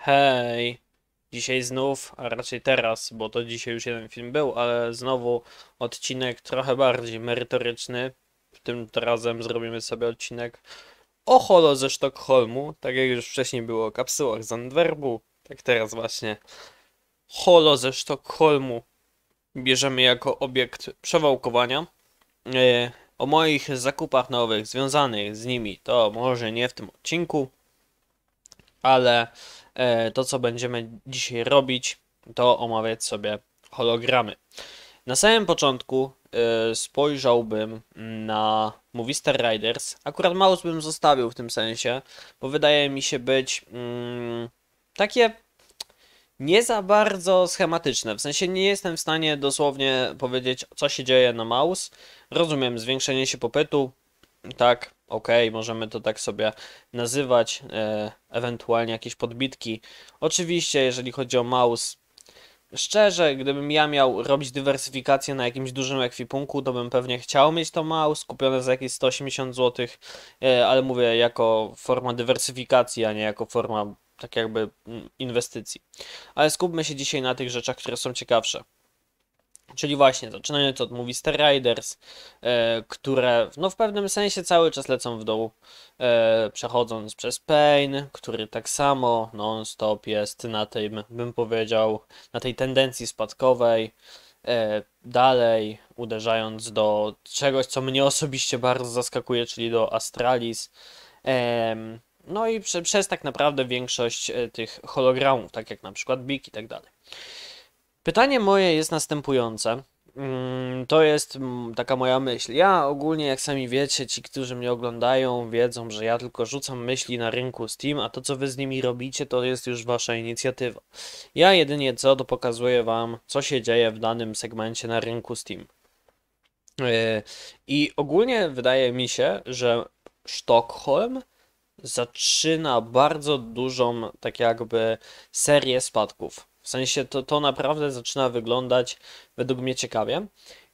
Hej! Dzisiaj znów, a raczej teraz, bo to dzisiaj już jeden film był, ale znowu odcinek trochę bardziej merytoryczny. W tym razem zrobimy sobie odcinek o holo ze Sztokholmu, tak jak już wcześniej było o kapsułach z Antwerpu, tak teraz właśnie. Holo ze Sztokholmu bierzemy jako obiekt przewałkowania. E, o moich zakupach nowych związanych z nimi to może nie w tym odcinku, ale E, to co będziemy dzisiaj robić, to omawiać sobie hologramy. Na samym początku e, spojrzałbym na Movie Star Riders. Akurat Mouse bym zostawił w tym sensie, bo wydaje mi się być mm, takie nie za bardzo schematyczne. W sensie nie jestem w stanie dosłownie powiedzieć, co się dzieje na Mouse. Rozumiem zwiększenie się popytu, tak, okej, okay, możemy to tak sobie nazywać, e ewentualnie jakieś podbitki. Oczywiście, jeżeli chodzi o mouse, Szczerze, gdybym ja miał robić dywersyfikację na jakimś dużym ekwipunku, to bym pewnie chciał mieć to mouse kupione za jakieś 180 zł, e, ale mówię jako forma dywersyfikacji, a nie jako forma tak jakby mm, inwestycji. Ale skupmy się dzisiaj na tych rzeczach, które są ciekawsze. Czyli właśnie zaczynając od movie Star Riders, e, które no, w pewnym sensie cały czas lecą w dół, e, przechodząc przez Pain, który tak samo non-stop jest na tej, bym powiedział, na tej tendencji spadkowej. E, dalej uderzając do czegoś, co mnie osobiście bardzo zaskakuje, czyli do Astralis. No i prze, przez tak naprawdę większość e, tych hologramów, tak jak na przykład Big i tak dalej. Pytanie moje jest następujące. Mm, to jest mm, taka moja myśl. Ja ogólnie, jak sami wiecie, ci, którzy mnie oglądają, wiedzą, że ja tylko rzucam myśli na rynku Steam, a to, co wy z nimi robicie, to jest już wasza inicjatywa. Ja jedynie co, to pokazuję wam, co się dzieje w danym segmencie na rynku Steam. E, I ogólnie wydaje mi się, że Sztokholm zaczyna bardzo dużą, tak jakby, serię spadków. W sensie to, to naprawdę zaczyna wyglądać według mnie ciekawie.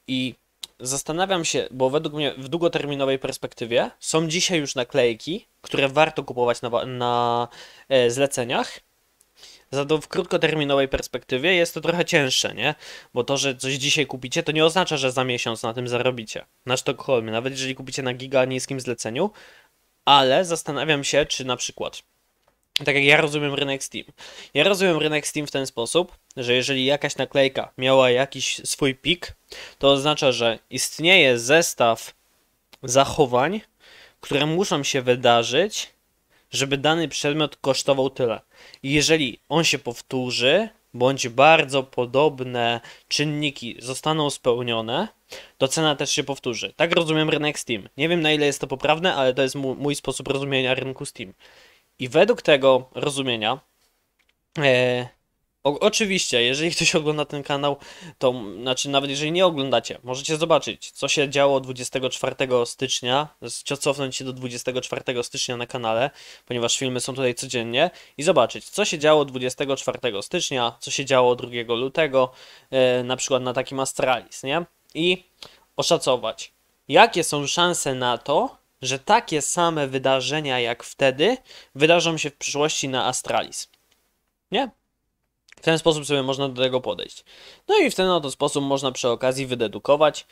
I zastanawiam się, bo według mnie w długoterminowej perspektywie są dzisiaj już naklejki, które warto kupować na, na e, zleceniach. Za to w krótkoterminowej perspektywie jest to trochę cięższe, nie? Bo to, że coś dzisiaj kupicie, to nie oznacza, że za miesiąc na tym zarobicie. Na Sztokholmie, nawet jeżeli kupicie na giga niskim zleceniu, ale zastanawiam się, czy na przykład tak jak ja rozumiem rynek Steam. Ja rozumiem rynek Steam w ten sposób, że jeżeli jakaś naklejka miała jakiś swój pik, to oznacza, że istnieje zestaw zachowań, które muszą się wydarzyć, żeby dany przedmiot kosztował tyle. I jeżeli on się powtórzy, bądź bardzo podobne czynniki zostaną spełnione, to cena też się powtórzy. Tak rozumiem rynek Steam. Nie wiem na ile jest to poprawne, ale to jest mój sposób rozumienia rynku Steam. I według tego rozumienia, e, o, oczywiście, jeżeli ktoś ogląda ten kanał, to znaczy nawet jeżeli nie oglądacie, możecie zobaczyć, co się działo 24 stycznia, cofnąć się do 24 stycznia na kanale, ponieważ filmy są tutaj codziennie, i zobaczyć, co się działo 24 stycznia, co się działo 2 lutego, e, na przykład na takim Astralis, nie? I oszacować, jakie są szanse na to, że takie same wydarzenia jak wtedy wydarzą się w przyszłości na Astralis. Nie? W ten sposób sobie można do tego podejść. No i w ten oto sposób można przy okazji wydedukować,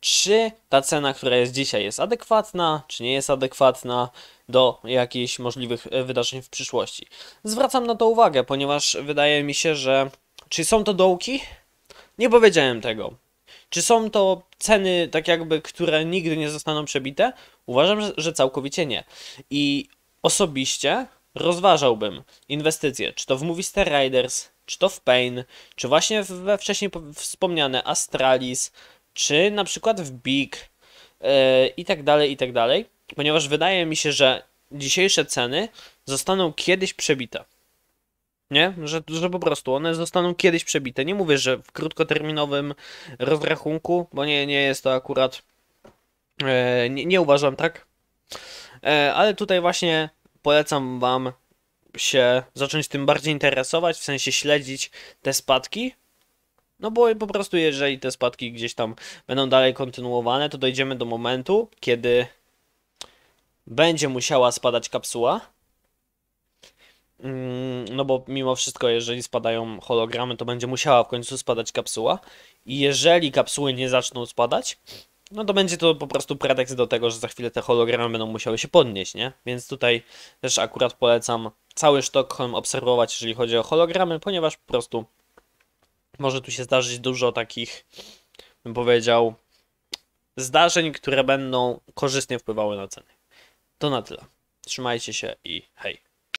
czy ta cena, która jest dzisiaj, jest adekwatna, czy nie jest adekwatna do jakichś możliwych e, wydarzeń w przyszłości. Zwracam na to uwagę, ponieważ wydaje mi się, że. Czy są to dołki? Nie powiedziałem tego. Czy są to ceny, tak jakby, które nigdy nie zostaną przebite? Uważam, że całkowicie nie. I osobiście rozważałbym inwestycje, czy to w Movie Star Riders, czy to w Pain, czy właśnie we wcześniej wspomniane Astralis, czy na przykład w Big yy, i tak dalej, i tak dalej, ponieważ wydaje mi się, że dzisiejsze ceny zostaną kiedyś przebite. Nie? Że, że po prostu one zostaną kiedyś przebite. Nie mówię, że w krótkoterminowym rozrachunku, bo nie, nie jest to akurat. E, nie, nie, uważam tak. E, ale tutaj właśnie polecam Wam się zacząć tym bardziej interesować, w sensie śledzić te spadki. No bo po prostu, jeżeli te spadki gdzieś tam będą dalej kontynuowane, to dojdziemy do momentu, kiedy będzie musiała spadać kapsuła Mm, no bo mimo wszystko, jeżeli spadają hologramy, to będzie musiała w końcu spadać kapsuła. I jeżeli kapsuły nie zaczną spadać, no to będzie to po prostu pretekst do tego, że za chwilę te hologramy będą musiały się podnieść, nie? Więc tutaj też akurat polecam cały Sztokholm obserwować, jeżeli chodzi o hologramy, ponieważ po prostu może tu się zdarzyć dużo takich, bym powiedział, zdarzeń, które będą korzystnie wpływały na ceny. To na tyle. Trzymajcie się i hej.